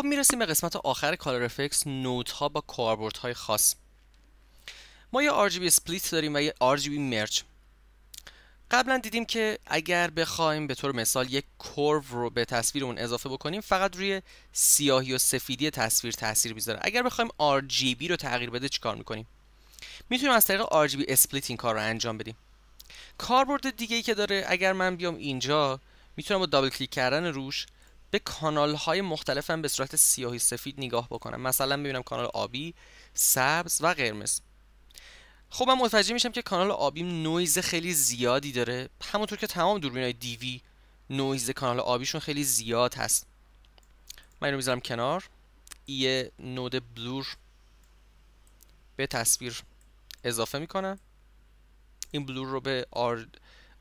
خب میرسیم به قسمت آخر کالر افکس نوت ها با کاربورد های خاص ما یه RGB split داریم و یه RGB merge قبلا دیدیم که اگر بخوایم به طور مثال یک کورو رو به تصویرمون اضافه بکنیم فقط روی سیاهی و سفیدی تصویر تاثیر میذاره اگر بخوایم RGB رو تغییر بده چیکار میکنیم میتونیم از طریق RGB split این کار رو انجام بدیم کاربرد دیگه ای که داره اگر من بیام اینجا میتونم با دابل کلیک کردن روش به کانال های مختلفم به صورت سیاهی سفید نگاه بکنم مثلا ببینم کانال آبی سبز و قرمز خب من متوجه میشم که کانال آبیم نویز خیلی زیادی داره همونطور که تمام دوربین های دیوی نویز کانال آبیشون خیلی زیاد هست من اینو میذارم کنار یه نود بلور به تصویر اضافه میکنم این بلور رو به آر...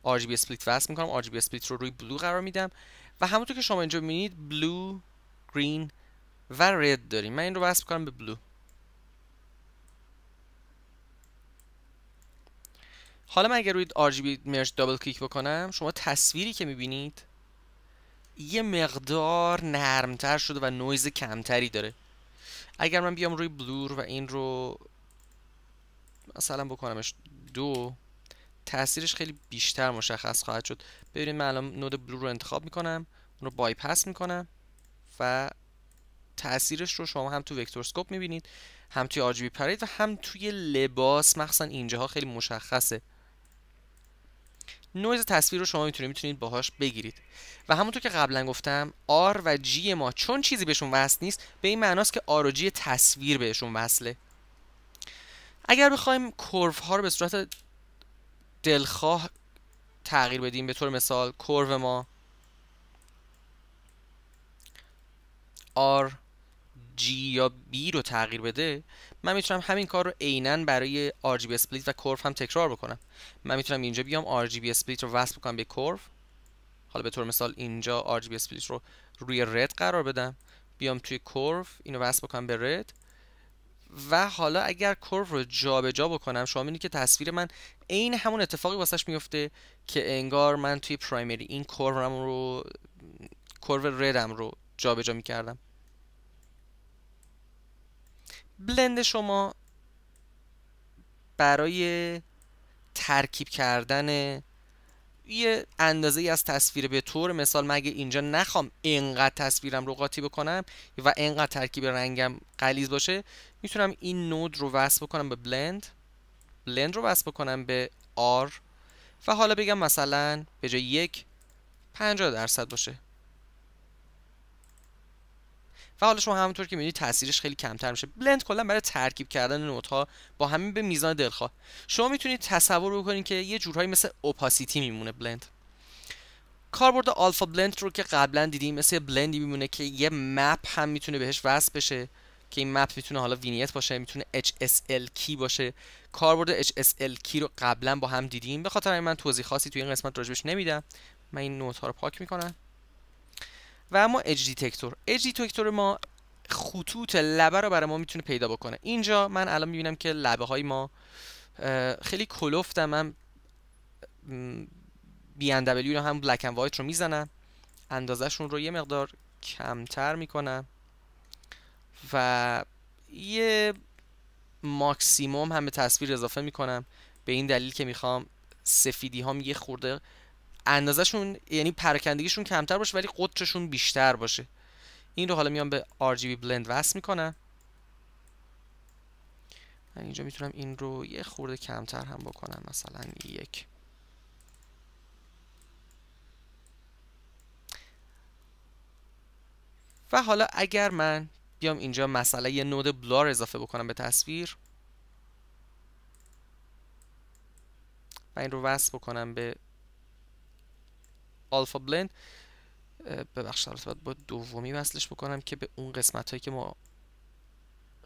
RGB split وصل میکنم RGB split رو روی بلو قرار میدم و همونطور که شما اینجا میبینید بلو گرین و رد داریم من این رو بس بکنم به بلو حالا من اگر روی RGB مرج دابل کلیک بکنم شما تصویری که میبینید یه مقدار نرمتر شده و نویز کمتری داره اگر من بیام روی بلور و این رو مثلا بکنمش دو تاثیرش خیلی بیشتر مشخص خواهد شد ببینید من الان نود بلو رو انتخاب میکنم اون رو بایپس میکنم و تاثیرش رو شما هم تو وکتورسکوپ میبینید هم توی آرژیبی پرید و هم توی لباس مخصوصا اینجاها خیلی مشخصه نویز تصویر رو شما میتونید میتونید باهاش بگیرید و همونطور که قبلا گفتم آر و جی ما چون چیزی بهشون وصل نیست به این معناست که آر و جی تصویر بهشون وصله اگر بخوایم کورف ها رو به صورت دلخواه تغییر بدیم به طور مثال کرو ما R G یا B رو تغییر بده من میتونم همین کار رو عینا برای RGB اسپلیت و کرو هم تکرار بکنم من میتونم اینجا بیام RGB اسپلیت رو وصل بکنم به کرو حالا به طور مثال اینجا RGB اسپلیت رو روی رد قرار بدم بیام توی کرو اینو وصل بکنم به رد و حالا اگر کرو رو جابجا جا بکنم شما میبینید که تصویر من عین همون اتفاقی واسش میفته که انگار من توی پرایمری این کرورم رو کرو ردم رو جابجا جا میکردم بلند شما برای ترکیب کردن یه اندازه ای از تصویر به طور مثال مگه اینجا نخوام اینقدر تصویرم رو قاطی بکنم و انقدر ترکیب رنگم قلیز باشه میتونم این نود رو وصل بکنم به بلند بلند رو وصل بکنم به آر و حالا بگم مثلا به جای یک 50 درصد باشه و حالا شما همونطور که میبینید تاثیرش خیلی کمتر میشه بلند کلا برای ترکیب کردن نوت ها با همین به میزان دلخواه شما میتونید تصور بکنید که یه جورهایی مثل اپاسیتی میمونه بلند کاربرد آلفا بلند رو که قبلا دیدیم مثل بلندی میمونه که یه مپ هم میتونه بهش وصل بشه که این مپ میتونه حالا وینیت باشه میتونه HSL کی باشه کاربرد HSL کی رو قبلا با هم دیدیم به خاطر من توضیح خاصی توی این قسمت راجبش نمیدم من این نوت ها رو پاک میکنم و اما اج دیتکتور اج دیتکتور ما خطوط لبه رو برای ما میتونه پیدا بکنه اینجا من الان میبینم که لبه های ما خیلی کلفتم من بی ان دبلیو هم بلک اند وایت رو میزنم اندازهشون رو یه مقدار کمتر میکنم و یه ماکسیموم هم به تصویر اضافه میکنم به این دلیل که میخوام سفیدی هم یه خورده اندازهشون یعنی پراکندگیشون کمتر باشه ولی قطرشون بیشتر باشه این رو حالا میام به RGB بلند وصل میکنم من اینجا میتونم این رو یه خورده کمتر هم بکنم مثلا یک و حالا اگر من بیام اینجا مسئله یه نود بلار اضافه بکنم به تصویر و این رو وصل بکنم به آلفا بلند ببخشید البته باید, دومی وصلش بکنم که به اون قسمت هایی که ما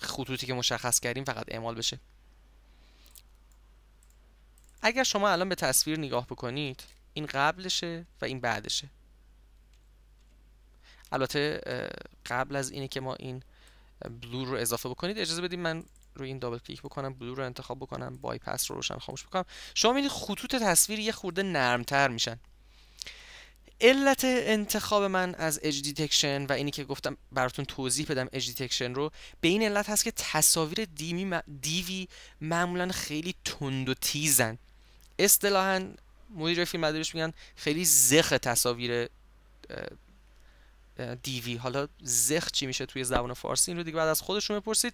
خطوطی که مشخص کردیم فقط اعمال بشه اگر شما الان به تصویر نگاه بکنید این قبلشه و این بعدشه البته قبل از اینه که ما این بلور رو اضافه بکنید اجازه بدید من روی این دابل کلیک بکنم بلور رو انتخاب بکنم بایپس رو روشن خاموش بکنم شما میدید خطوط تصویر یه خورده نرمتر میشن علت انتخاب من از اج دیتکشن و اینی که گفتم براتون توضیح بدم اج دیتکشن رو به این علت هست که تصاویر دیمی دیوی معمولا خیلی تند و تیزن اصطلاحا مدیر فیلم مدارش میگن خیلی زخ تصاویر دیوی حالا زخ چی میشه توی زبان فارسی این رو دیگه بعد از خودشون بپرسید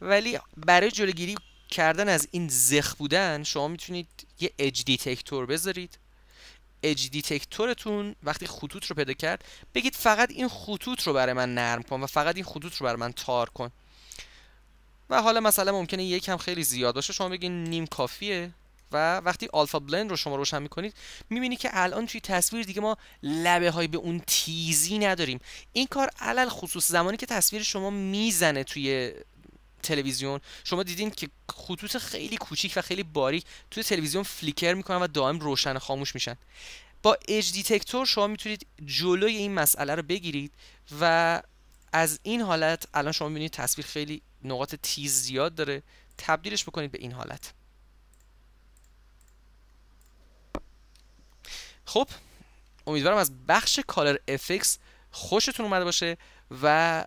ولی برای جلوگیری کردن از این زخ بودن شما میتونید یه اج دیتکتور بذارید اج دیتکتورتون وقتی خطوط رو پیدا کرد بگید فقط این خطوط رو برای من نرم کن و فقط این خطوط رو برای من تار کن و حالا مثلا ممکنه یکم خیلی زیاد باشه شما بگید نیم کافیه و وقتی آلفا بلند رو شما روشن میکنید میبینی که الان توی تصویر دیگه ما لبه های به اون تیزی نداریم این کار علل خصوص زمانی که تصویر شما میزنه توی تلویزیون شما دیدین که خطوط خیلی کوچیک و خیلی باریک توی تلویزیون فلیکر میکنن و دائم روشن خاموش میشن با اج دیتکتور شما میتونید جلوی این مسئله رو بگیرید و از این حالت الان شما میبینید تصویر خیلی نقاط تیز زیاد داره تبدیلش بکنید به این حالت خب امیدوارم از بخش کالر افکس خوشتون اومده باشه و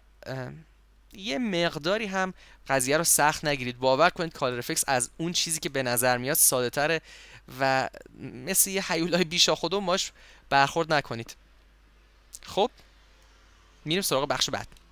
یه مقداری هم قضیه رو سخت نگیرید باور کنید کالر از اون چیزی که به نظر میاد ساده تره و مثل یه حیولای بیشا خودم ماش برخورد نکنید خب میریم سراغ بخش بعد